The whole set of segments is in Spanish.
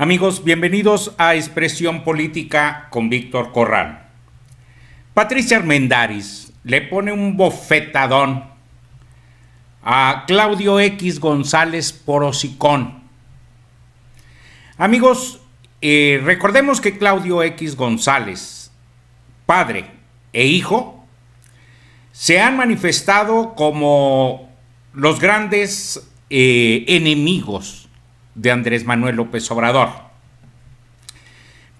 Amigos, bienvenidos a Expresión Política con Víctor Corral. Patricia Armendaris le pone un bofetadón a Claudio X González Porosicón. Amigos, eh, recordemos que Claudio X González, padre e hijo, se han manifestado como los grandes eh, enemigos de Andrés Manuel López Obrador.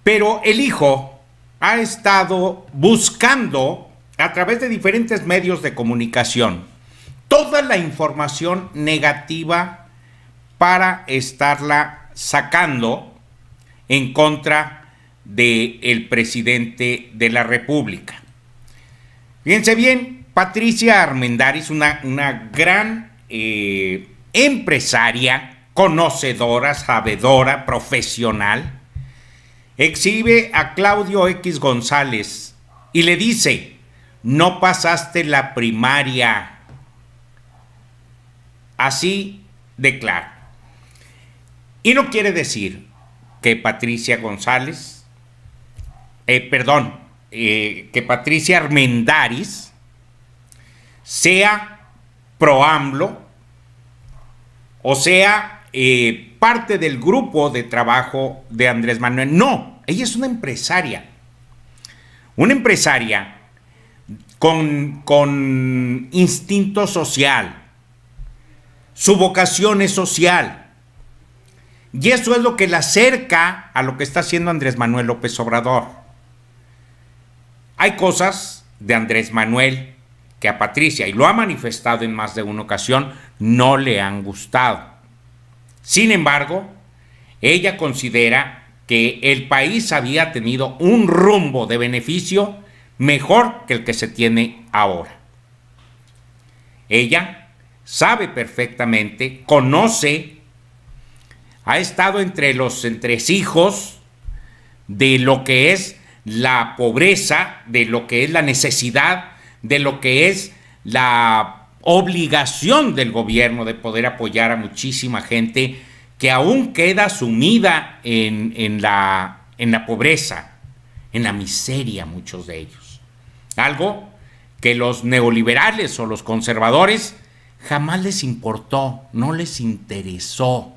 Pero el hijo ha estado buscando a través de diferentes medios de comunicación toda la información negativa para estarla sacando en contra del el presidente de la República. Fíjense bien, Patricia Armendariz, una, una gran eh, empresaria, conocedora, sabedora, profesional, exhibe a Claudio X González y le dice, no pasaste la primaria. Así de Y no quiere decir que Patricia González, eh, perdón, eh, que Patricia Armendaris sea proamblo o sea eh, parte del grupo de trabajo de Andrés Manuel. No, ella es una empresaria. Una empresaria con, con instinto social. Su vocación es social. Y eso es lo que la acerca a lo que está haciendo Andrés Manuel López Obrador. Hay cosas de Andrés Manuel que a Patricia, y lo ha manifestado en más de una ocasión, no le han gustado. Sin embargo, ella considera que el país había tenido un rumbo de beneficio mejor que el que se tiene ahora. Ella sabe perfectamente, conoce, ha estado entre los entresijos de lo que es la pobreza, de lo que es la necesidad, de lo que es la obligación del gobierno de poder apoyar a muchísima gente que aún queda sumida en, la, en la pobreza, en la miseria muchos de ellos. Algo que los neoliberales o los conservadores jamás les importó, no les interesó.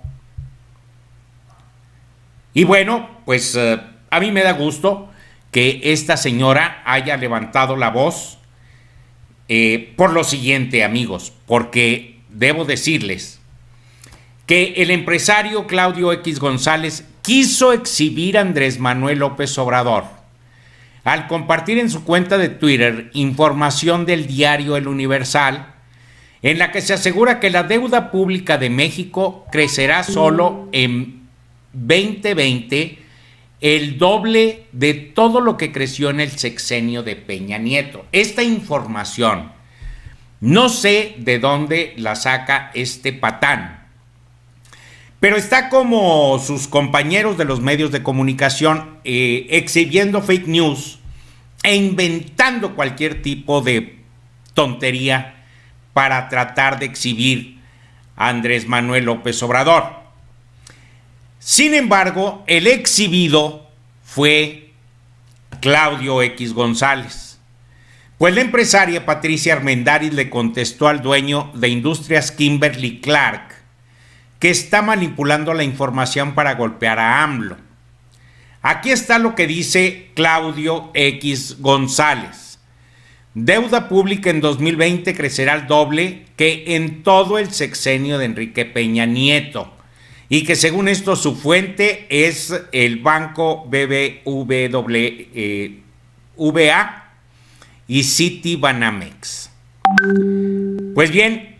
Y bueno, pues eh, a mí me da gusto que esta señora haya levantado la voz eh, por lo siguiente, amigos, porque debo decirles que el empresario Claudio X González quiso exhibir a Andrés Manuel López Obrador al compartir en su cuenta de Twitter información del diario El Universal, en la que se asegura que la deuda pública de México crecerá solo en 2020 el doble de todo lo que creció en el sexenio de Peña Nieto. Esta información no sé de dónde la saca este patán, pero está como sus compañeros de los medios de comunicación eh, exhibiendo fake news e inventando cualquier tipo de tontería para tratar de exhibir a Andrés Manuel López Obrador. Sin embargo, el exhibido fue Claudio X González. Pues la empresaria Patricia Armendáriz le contestó al dueño de Industrias Kimberly Clark que está manipulando la información para golpear a AMLO. Aquí está lo que dice Claudio X González. Deuda pública en 2020 crecerá al doble que en todo el sexenio de Enrique Peña Nieto y que según esto su fuente es el banco BBVA eh, y Banamex. Pues bien,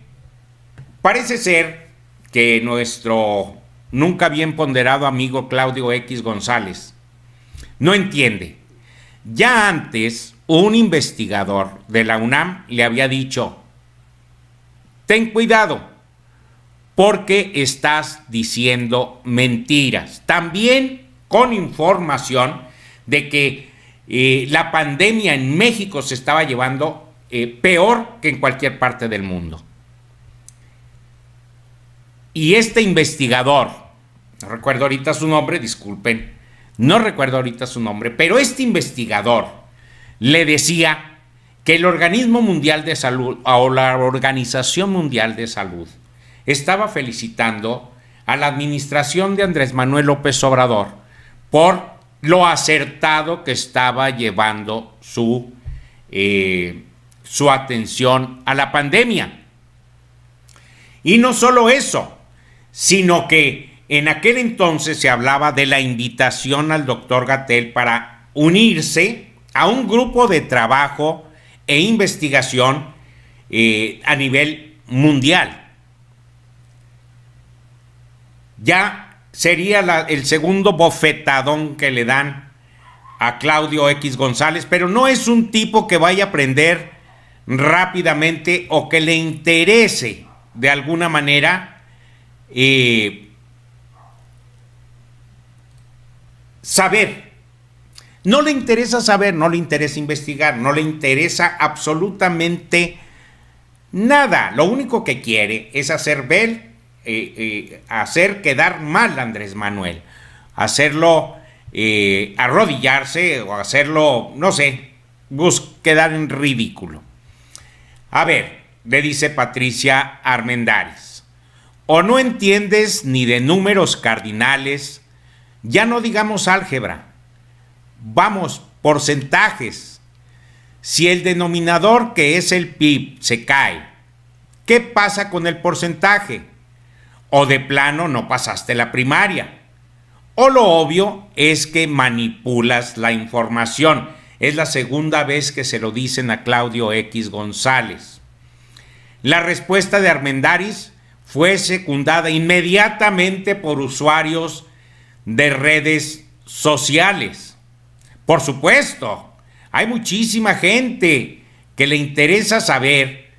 parece ser que nuestro nunca bien ponderado amigo Claudio X González no entiende. Ya antes, un investigador de la UNAM le había dicho, ten cuidado, porque estás diciendo mentiras. También con información de que eh, la pandemia en México se estaba llevando eh, peor que en cualquier parte del mundo. Y este investigador, no recuerdo ahorita su nombre, disculpen, no recuerdo ahorita su nombre, pero este investigador le decía que el Organismo Mundial de Salud o la Organización Mundial de Salud estaba felicitando a la administración de Andrés Manuel López Obrador por lo acertado que estaba llevando su, eh, su atención a la pandemia. Y no solo eso, sino que en aquel entonces se hablaba de la invitación al doctor Gatel para unirse a un grupo de trabajo e investigación eh, a nivel mundial ya sería el segundo bofetadón que le dan a Claudio X González, pero no es un tipo que vaya a aprender rápidamente o que le interese de alguna manera eh, saber. No le interesa saber, no le interesa investigar, no le interesa absolutamente nada. Lo único que quiere es hacer ver eh, eh, hacer quedar mal a Andrés Manuel, hacerlo eh, arrodillarse o hacerlo, no sé, quedar en ridículo. A ver, le dice Patricia Armendáriz, o no entiendes ni de números cardinales, ya no digamos álgebra, vamos, porcentajes. Si el denominador que es el PIB se cae, ¿qué pasa con el porcentaje? o de plano no pasaste la primaria. O lo obvio es que manipulas la información. Es la segunda vez que se lo dicen a Claudio X González. La respuesta de Armendaris fue secundada inmediatamente por usuarios de redes sociales. Por supuesto, hay muchísima gente que le interesa saber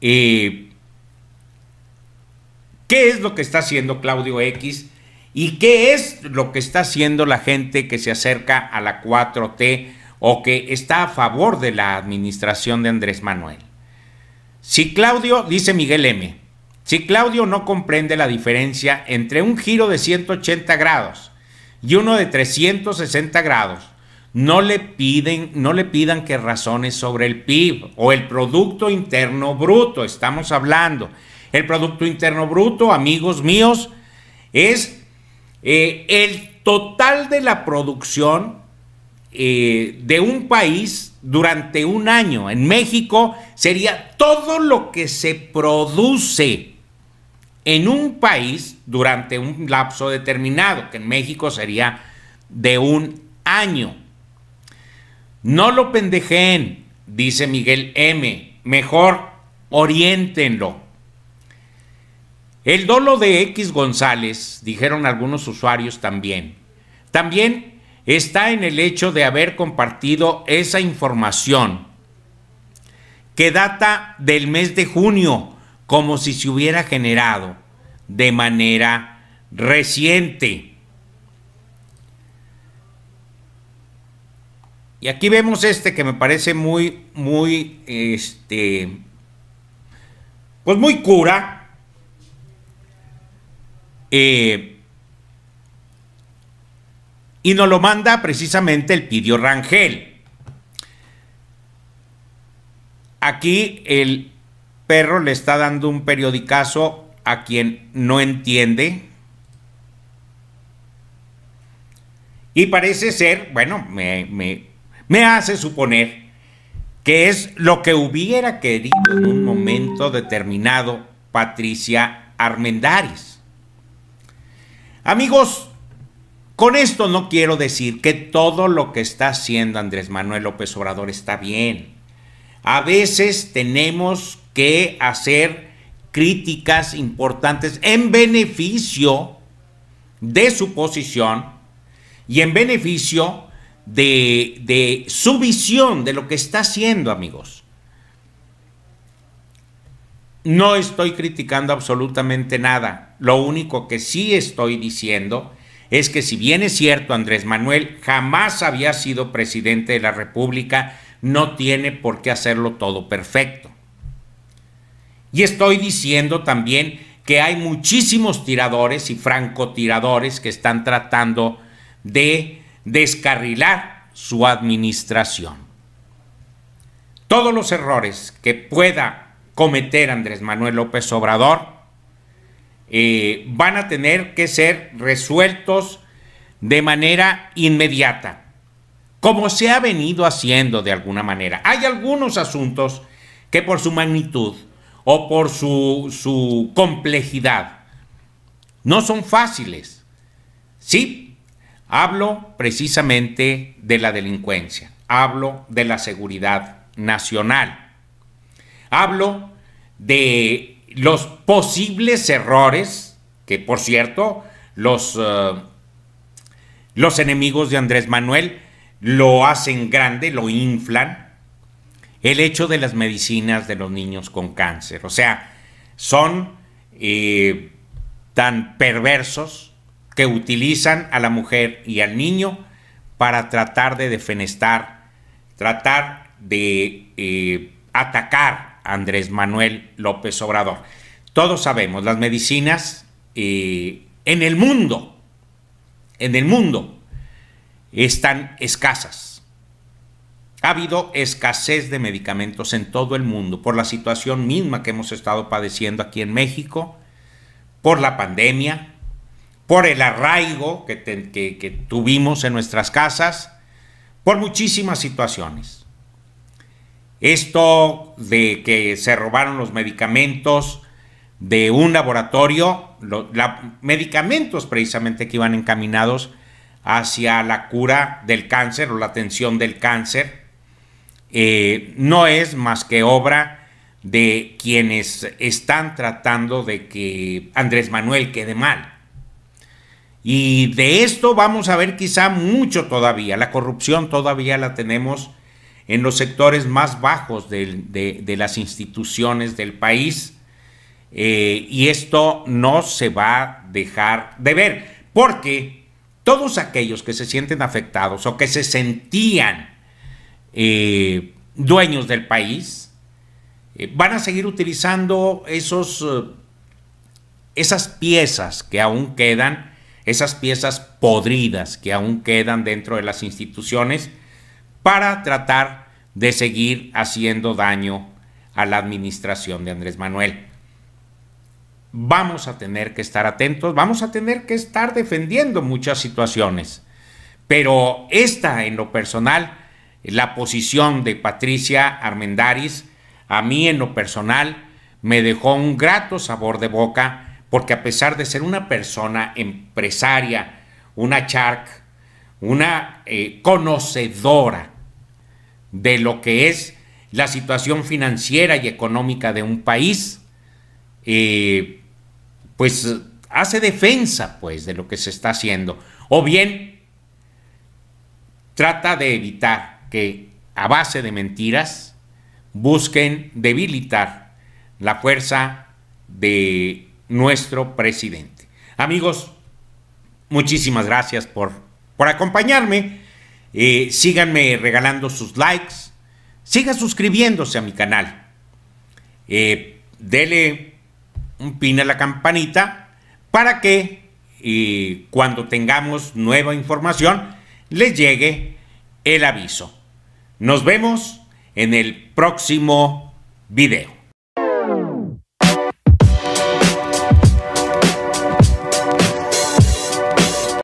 eh, ¿Qué es lo que está haciendo Claudio X? ¿Y qué es lo que está haciendo la gente que se acerca a la 4T o que está a favor de la administración de Andrés Manuel? Si Claudio, dice Miguel M., si Claudio no comprende la diferencia entre un giro de 180 grados y uno de 360 grados, no le piden, no le pidan que razones sobre el PIB o el Producto Interno Bruto, estamos hablando. El Producto Interno Bruto, amigos míos, es eh, el total de la producción eh, de un país durante un año. En México sería todo lo que se produce en un país durante un lapso determinado, que en México sería de un año. No lo pendejen, dice Miguel M. Mejor oriéntenlo. El dolo de X González, dijeron algunos usuarios también, también está en el hecho de haber compartido esa información que data del mes de junio, como si se hubiera generado de manera reciente. Y aquí vemos este que me parece muy, muy, este, pues muy cura, eh, y nos lo manda precisamente el Pidio Rangel. Aquí el perro le está dando un periodicazo a quien no entiende. Y parece ser, bueno, me, me hace suponer que es lo que hubiera querido en un momento determinado Patricia Armendáriz Amigos, con esto no quiero decir que todo lo que está haciendo Andrés Manuel López Obrador está bien. A veces tenemos que hacer críticas importantes en beneficio de su posición y en beneficio de, su visión de lo que está haciendo, amigos. No estoy criticando absolutamente nada. Lo único que sí estoy diciendo es que si bien es cierto, Andrés Manuel jamás había sido presidente de la República, no tiene por qué hacerlo todo perfecto. Y estoy diciendo también que hay muchísimos tiradores y francotiradores que están tratando de descarrilar su administración. Todos los errores que pueda cometer Andrés Manuel López Obrador, eh, van a tener que ser resueltos de manera inmediata, como se ha venido haciendo de alguna manera. Hay algunos asuntos que por su magnitud o por su, su complejidad no son fáciles. Sí, hablo precisamente de la delincuencia, hablo de la seguridad nacional. Hablo de los posibles errores que, por cierto, los, eh, los enemigos de Andrés Manuel lo hacen grande, lo inflan. El hecho de las medicinas de los niños con cáncer. O sea, son eh, tan perversos que utilizan a la mujer y al niño para tratar de defenestar, tratar de eh, atacar Andrés Manuel López Obrador. Todos sabemos, las medicinas eh, en el mundo, en el mundo, están escasas. Ha habido escasez de medicamentos en todo el mundo por la situación misma que hemos estado padeciendo aquí en México, por la pandemia, por el arraigo que tuvimos en nuestras casas, por muchísimas situaciones. Esto de que se robaron los medicamentos de un laboratorio, los medicamentos precisamente que iban encaminados hacia la cura del cáncer o la atención del cáncer, eh, no es más que obra de quienes están tratando de que Andrés Manuel quede mal. Y de esto vamos a ver quizá mucho todavía, la corrupción todavía la tenemos en los sectores más bajos de, las instituciones del país. Eh, y esto no se va a dejar de ver, porque todos aquellos que se sienten afectados o que se sentían eh, dueños del país, eh, van a seguir utilizando esos, esas piezas que aún quedan, esas piezas podridas que aún quedan dentro de las instituciones, para tratar de seguir haciendo daño a la administración de Andrés Manuel. Vamos a tener que estar atentos, vamos a tener que estar defendiendo muchas situaciones, pero esta en lo personal, la posición de Patricia Armendaris, a mí en lo personal me dejó un grato sabor de boca, porque a pesar de ser una persona empresaria, una charc, una eh, conocedora de lo que es la situación financiera y económica de un país, eh, pues hace defensa pues de lo que se está haciendo. O bien trata de evitar que a base de mentiras busquen debilitar la fuerza de nuestro presidente. Amigos, muchísimas gracias por, por acompañarme. Eh, síganme regalando sus likes. Siga suscribiéndose a mi canal. Eh, dele un pin a la campanita para que eh, cuando tengamos nueva información les llegue el aviso. Nos vemos en el próximo video.